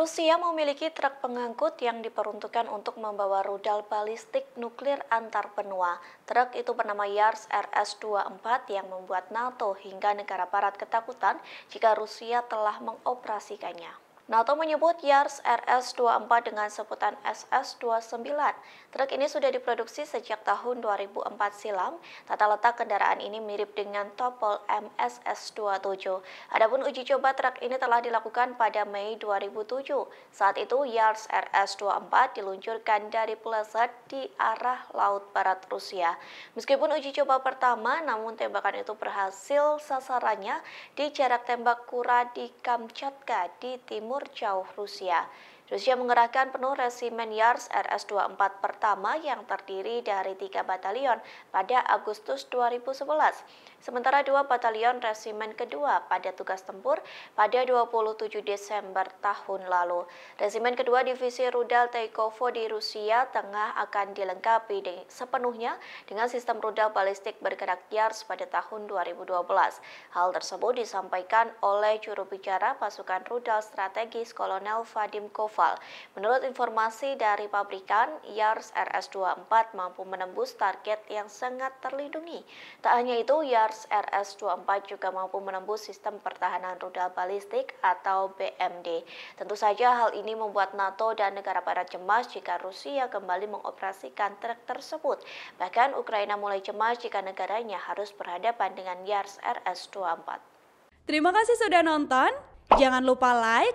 Rusia memiliki truk pengangkut yang diperuntukkan untuk membawa rudal balistik nuklir antar benua. Truk itu bernama Yars RS-24 yang membuat NATO hingga negara barat ketakutan jika Rusia telah mengoperasikannya. NATO menyebut Yars RS-24 dengan sebutan SS-29. Truk ini sudah diproduksi sejak tahun 2004 silam. Tata letak kendaraan ini mirip dengan Topol MSS-27. Adapun uji coba truk ini telah dilakukan pada Mei 2007. Saat itu Yars RS-24 diluncurkan dari Pleset di arah Laut Barat Rusia. Meskipun uji coba pertama, namun tembakan itu berhasil sasarannya di jarak tembak Kura di Kamchatka di timur Kurchov, Rusia. Rusia mengerahkan penuh resimen Yars RS-24 pertama yang terdiri dari tiga batalion pada Agustus 2011, sementara dua batalion resimen kedua pada tugas tempur pada 27 Desember tahun lalu. Resimen kedua Divisi Rudal Taikovo di Rusia tengah akan dilengkapi sepenuhnya dengan sistem rudal balistik bergerak Yars pada tahun 2012. Hal tersebut disampaikan oleh juru bicara pasukan rudal strategis Kolonel Vadim Kova oval. Menurut informasi dari pabrikan, Yars RS24 mampu menembus target yang sangat terlindungi. Tak hanya itu, Yars RS24 juga mampu menembus sistem pertahanan rudal balistik atau BMD. Tentu saja hal ini membuat NATO dan negara barat cemas jika Rusia kembali mengoperasikan truk tersebut. Bahkan Ukraina mulai cemas jika negaranya harus berhadapan dengan Yars RS24. Terima kasih sudah nonton. Jangan lupa like,